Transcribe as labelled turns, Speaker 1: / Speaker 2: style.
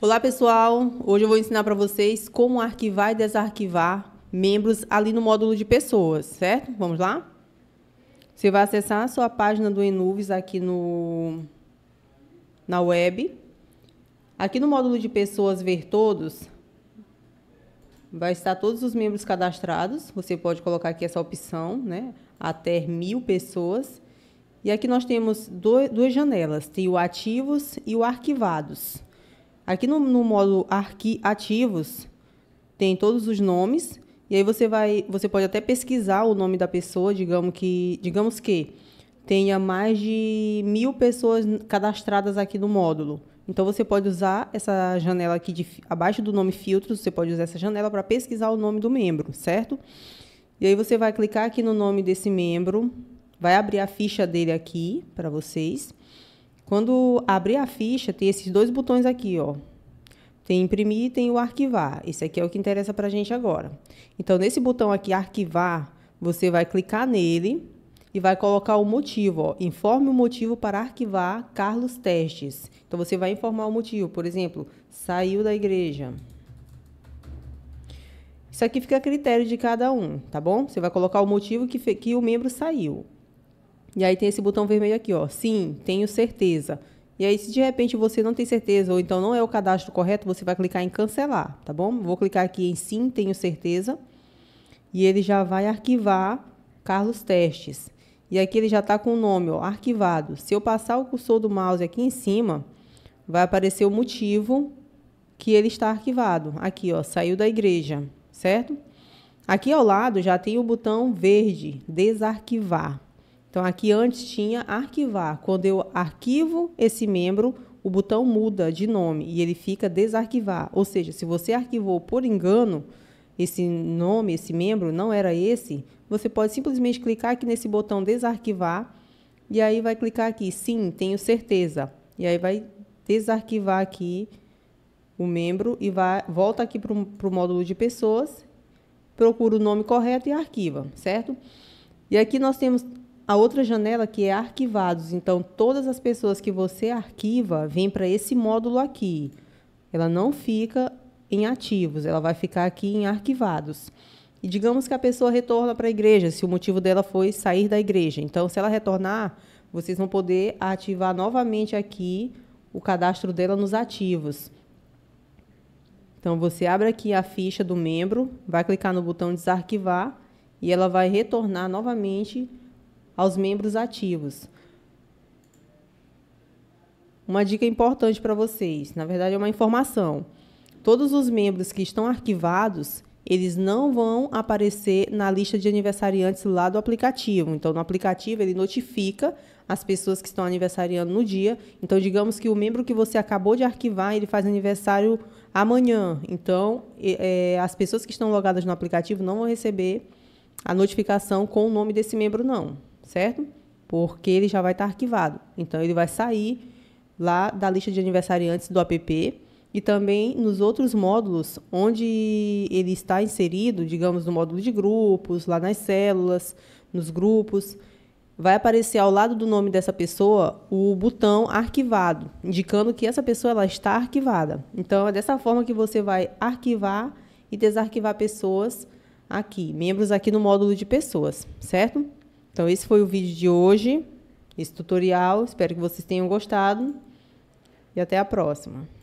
Speaker 1: Olá pessoal, hoje eu vou ensinar para vocês como arquivar e desarquivar membros ali no módulo de pessoas, certo? Vamos lá? Você vai acessar a sua página do Enuves aqui no na web. Aqui no módulo de pessoas ver todos, vai estar todos os membros cadastrados. Você pode colocar aqui essa opção, né? Até mil pessoas. E aqui nós temos dois, duas janelas, tem o ativos e o arquivados. Aqui no, no Arqui Ativos tem todos os nomes e aí você vai, você pode até pesquisar o nome da pessoa, digamos que, digamos que tenha mais de mil pessoas cadastradas aqui no módulo. Então você pode usar essa janela aqui de, abaixo do nome filtros, você pode usar essa janela para pesquisar o nome do membro, certo? E aí você vai clicar aqui no nome desse membro, vai abrir a ficha dele aqui para vocês. Quando abrir a ficha, tem esses dois botões aqui, ó. Tem imprimir e tem o arquivar. Esse aqui é o que interessa para a gente agora. Então, nesse botão aqui, arquivar, você vai clicar nele e vai colocar o motivo. Ó. Informe o motivo para arquivar Carlos Testes. Então, você vai informar o motivo. Por exemplo, saiu da igreja. Isso aqui fica a critério de cada um, tá bom? Você vai colocar o motivo que, que o membro saiu. E aí tem esse botão vermelho aqui, ó. Sim, tenho certeza. E aí, se de repente você não tem certeza ou então não é o cadastro correto, você vai clicar em cancelar, tá bom? Vou clicar aqui em sim, tenho certeza. E ele já vai arquivar Carlos Testes. E aqui ele já está com o nome, ó, arquivado. Se eu passar o cursor do mouse aqui em cima, vai aparecer o motivo que ele está arquivado. Aqui, ó, saiu da igreja, certo? Aqui ao lado já tem o botão verde, desarquivar. Então, aqui antes tinha arquivar. Quando eu arquivo esse membro, o botão muda de nome e ele fica desarquivar. Ou seja, se você arquivou por engano esse nome, esse membro, não era esse, você pode simplesmente clicar aqui nesse botão desarquivar e aí vai clicar aqui, sim, tenho certeza. E aí vai desarquivar aqui o membro e vai, volta aqui para o módulo de pessoas, procura o nome correto e arquiva, certo? E aqui nós temos a outra janela que é arquivados. Então, todas as pessoas que você arquiva vêm para esse módulo aqui. Ela não fica em ativos, ela vai ficar aqui em arquivados. E digamos que a pessoa retorna para a igreja, se o motivo dela foi sair da igreja. Então, se ela retornar, vocês vão poder ativar novamente aqui o cadastro dela nos ativos. Então, você abre aqui a ficha do membro, vai clicar no botão desarquivar e ela vai retornar novamente aos membros ativos. Uma dica importante para vocês, na verdade é uma informação. Todos os membros que estão arquivados, eles não vão aparecer na lista de aniversariantes lá do aplicativo. Então, no aplicativo, ele notifica as pessoas que estão aniversariando no dia. Então, digamos que o membro que você acabou de arquivar, ele faz aniversário amanhã. Então, é, as pessoas que estão logadas no aplicativo não vão receber a notificação com o nome desse membro, não certo? Porque ele já vai estar arquivado. Então, ele vai sair lá da lista de aniversariantes do app e também nos outros módulos onde ele está inserido, digamos, no módulo de grupos, lá nas células, nos grupos, vai aparecer ao lado do nome dessa pessoa o botão arquivado, indicando que essa pessoa ela está arquivada. Então é dessa forma que você vai arquivar e desarquivar pessoas aqui, membros aqui no módulo de pessoas, certo? Então, esse foi o vídeo de hoje, esse tutorial. Espero que vocês tenham gostado e até a próxima.